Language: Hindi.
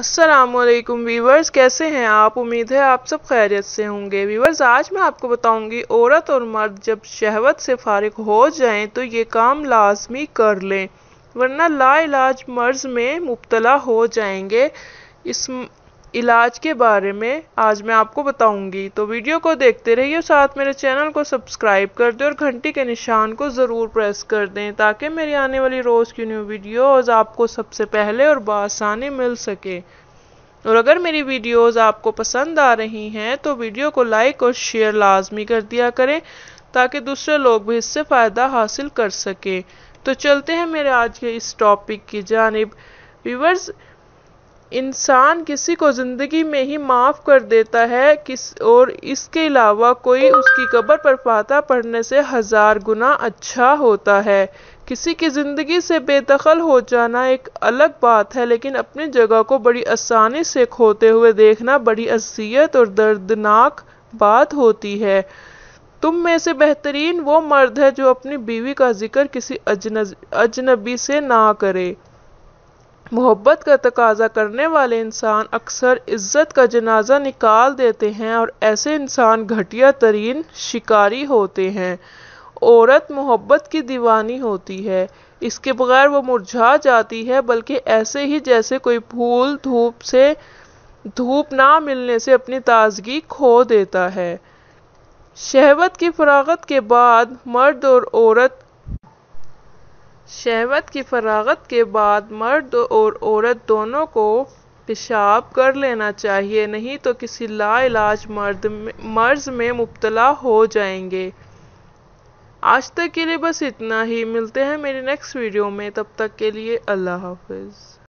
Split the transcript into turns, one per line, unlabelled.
असलम वीवर्स कैसे हैं आप उम्मीद है आप सब खैरियत से होंगे वीवर्स आज मैं आपको बताऊंगी औरत और मर्द जब शहवत से फारग हो जाएं तो ये काम लाजमी कर लें वरना लाइलाज मर्ज में मुबतला हो जाएंगे इस इलाज के बारे में आज मैं आपको बताऊंगी तो वीडियो को देखते रहिए साथ मेरे चैनल को सब्सक्राइब कर दें और घंटी के निशान को ज़रूर प्रेस कर दें ताकि मेरी आने वाली रोज़ की न्यू वीडियोज़ आपको सबसे पहले और बसानी मिल सके और अगर मेरी वीडियोज आपको पसंद आ रही हैं तो वीडियो को लाइक और शेयर लाजमी कर दिया करें ताकि दूसरे लोग भी इससे फ़ायदा हासिल कर सकें तो चलते हैं मेरे आज के इस टॉपिक की जानब व्यूवर्स इंसान किसी को ज़िंदगी में ही माफ़ कर देता है किस और इसके अलावा कोई उसकी कब्र पर फाता पढ़ने से हज़ार गुना अच्छा होता है किसी की ज़िंदगी से बेदखल हो जाना एक अलग बात है लेकिन अपनी जगह को बड़ी आसानी से खोते हुए देखना बड़ी असियत और दर्दनाक बात होती है तुम में से बेहतरीन वो मर्द है जो अपनी बीवी का जिक्र किसी अजनबी से ना करे मोहब्बत का तकाजा करने वाले इंसान अक्सर इज़्ज़त का जनाजा निकाल देते हैं और ऐसे इंसान घटिया तरीन शिकारी होते हैं औरत मोहब्बत की दीवानी होती है इसके बगैर वो मुरझा जाती है बल्कि ऐसे ही जैसे कोई फूल धूप से धूप ना मिलने से अपनी ताजगी खो देता है शहवत की फरागत के बाद मर्द और औरत शहवत की फरागत के बाद मर्द और औरत दोनों को पेशाब कर लेना चाहिए नहीं तो किसी लाइलाज मर्द मर्ज में मुबतला हो जाएंगे आज तक के लिए बस इतना ही मिलते हैं मेरे नेक्स्ट वीडियो में तब तक के लिए अल्लाह हाफिज़